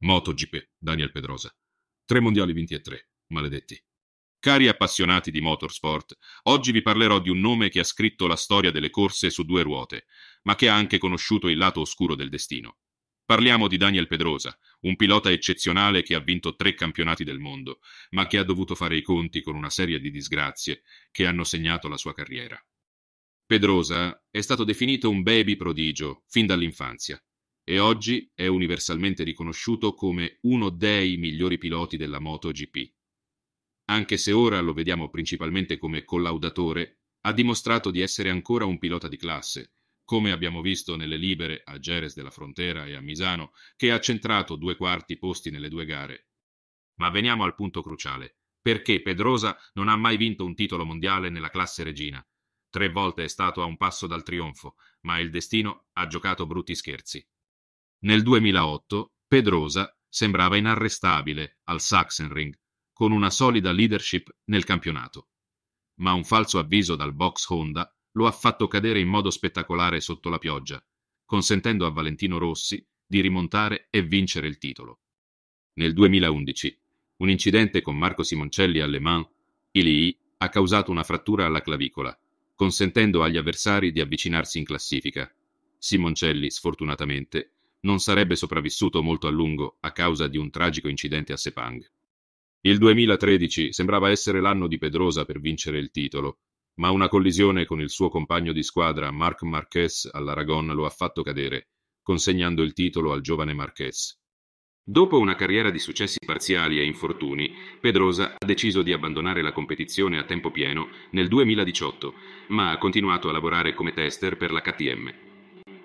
MotoGP, Daniel Pedrosa. Tre mondiali vinti e tre, maledetti. Cari appassionati di motorsport, oggi vi parlerò di un nome che ha scritto la storia delle corse su due ruote, ma che ha anche conosciuto il lato oscuro del destino. Parliamo di Daniel Pedrosa, un pilota eccezionale che ha vinto tre campionati del mondo, ma che ha dovuto fare i conti con una serie di disgrazie che hanno segnato la sua carriera. Pedrosa è stato definito un baby prodigio fin dall'infanzia, e oggi è universalmente riconosciuto come uno dei migliori piloti della MotoGP. Anche se ora lo vediamo principalmente come collaudatore, ha dimostrato di essere ancora un pilota di classe, come abbiamo visto nelle libere a Jerez della Frontera e a Misano, che ha centrato due quarti posti nelle due gare. Ma veniamo al punto cruciale. Perché Pedrosa non ha mai vinto un titolo mondiale nella classe regina? Tre volte è stato a un passo dal trionfo, ma il destino ha giocato brutti scherzi. Nel 2008 Pedrosa sembrava inarrestabile al Sachsenring con una solida leadership nel campionato. Ma un falso avviso dal box Honda lo ha fatto cadere in modo spettacolare sotto la pioggia, consentendo a Valentino Rossi di rimontare e vincere il titolo. Nel 2011, un incidente con Marco Simoncelli alle Le Mans, Ilii ha causato una frattura alla clavicola, consentendo agli avversari di avvicinarsi in classifica. Simoncelli, sfortunatamente, non sarebbe sopravvissuto molto a lungo a causa di un tragico incidente a Sepang. Il 2013 sembrava essere l'anno di Pedrosa per vincere il titolo, ma una collisione con il suo compagno di squadra Marc Marquez all'Aragon lo ha fatto cadere, consegnando il titolo al giovane Marquez. Dopo una carriera di successi parziali e infortuni, Pedrosa ha deciso di abbandonare la competizione a tempo pieno nel 2018, ma ha continuato a lavorare come tester per la KTM.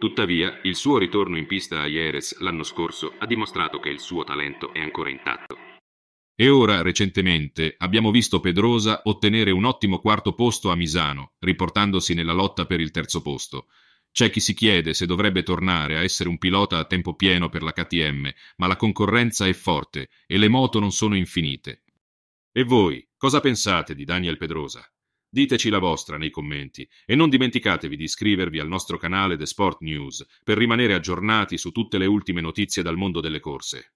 Tuttavia, il suo ritorno in pista a Jerez l'anno scorso ha dimostrato che il suo talento è ancora intatto. E ora, recentemente, abbiamo visto Pedrosa ottenere un ottimo quarto posto a Misano, riportandosi nella lotta per il terzo posto. C'è chi si chiede se dovrebbe tornare a essere un pilota a tempo pieno per la KTM, ma la concorrenza è forte e le moto non sono infinite. E voi, cosa pensate di Daniel Pedrosa? Diteci la vostra nei commenti e non dimenticatevi di iscrivervi al nostro canale The Sport News per rimanere aggiornati su tutte le ultime notizie dal mondo delle corse.